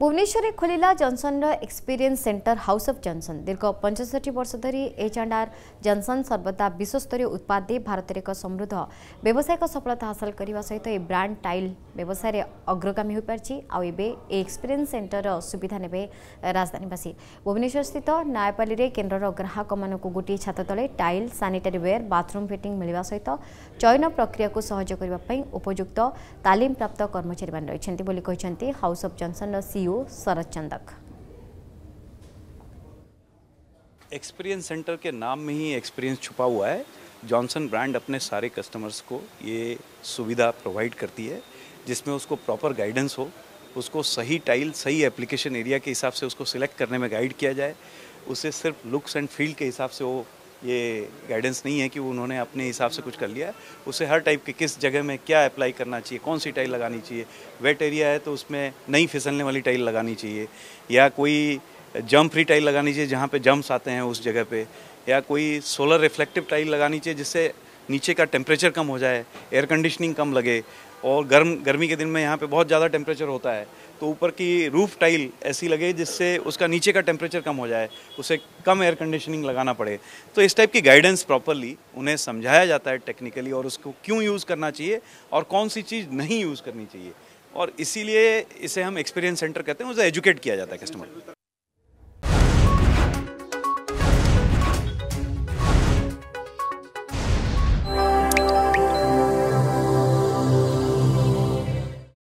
भुवन खोलिला जसन र experience centre house of Johnson दीर्घ पचसठी वर्ष धरि एच जन्सन आर् जनसन सर्वदा विश्वस्तरीय उत्पादे भारतर एक समृद्ध व्यवसायिक सफलता हासिल हासल सहित ब्रान्ड टाइल ବ୍ୟବସାୟରେ ଅଗ୍ରଗାମୀ ହୋଇପାରିଛି ଆଉ ଏବେ ଏ ଏକ୍ସପିରିଏନ୍ସ ସେଣ୍ଟରର ସୁବିଧା ନେବେ ରାଜଧାନୀବାସୀ ଭୁବନେଶ୍ୱରସ୍ଥିତ ନ୍ୟାୟପାଲିରେ କେନ୍ଦ୍ରର ଗ୍ରାହକମାନଙ୍କୁ ଗୋଟିଏ ଛାତ ତଳେ tile sanitary ware bathroom fitting ମିଳିବା ସହିତ ଚୟନ ପ୍ରକ୍ରିୟାକୁ ସହଜ କରିବା ପାଇଁ ଉପଯୁକ୍ତ ତାଲିମପ୍ରାପ୍ତ କର୍ମଚାରୀମାନେ ରହିଛନ୍ତି ବୋଲି କହିଛନ୍ତି ହାଉସ୍ ଅଫ୍ ଜନ୍ସନ୍ର CEO Sharat Chandak experience centre के नाम में ही एक्सपीरियंस छुपा हुआ है जॉनसन ब्रांड अपने सारे कस्टमर्स को ये सुविधा प्रोवाइड करती है जिसमें उसको प्रॉपर गाइडेंस हो उसको सही टाइल सही एप्लीकेशन एरिया के हिसाब से उसको सिलेक्ट करने में गाइड किया जाए उसे सिर्फ लुक्स एंड फील के हिसाब से वो ये गाइडेंस नहीं है कि उन्होंने अपने हिसाब से कुछ कर लिया है उसे हर टाइप के किस जगह में क्या अप्लाई करना चाहिए कौन सी टाइल लगानी चाहिए वेट एरिया है तो उसमें नई फिसलने वाली टाइल लगानी चाहिए या कोई जंप फ्री टाइल लगानी चाहिए जहाँ पे जम्प्स आते हैं उस जगह पे या कोई सोलर रिफ्लेक्टिव टाइल लगानी चाहिए जिससे नीचे का टेम्परेचर कम हो जाए एयर कंडीशनिंग कम लगे और गर्म गर्मी के दिन में यहाँ पे बहुत ज़्यादा टेम्परेचर होता है तो ऊपर की रूफ़ टाइल ऐसी लगे जिससे उसका नीचे का टेम्परेचर कम हो जाए उसे कम एयर कंडीशनिंग लगाना पड़े तो इस टाइप की गाइडेंस प्रॉपरली उन्हें समझाया जाता है टेक्निकली और उसको क्यों यूज़ करना चाहिए और कौन सी चीज़ नहीं यूज़ करनी चाहिए और इसीलिए इसे हम एक्सपीरियंस सेंटर कहते हैं उसे एजुकेट किया जाता है कस्टमर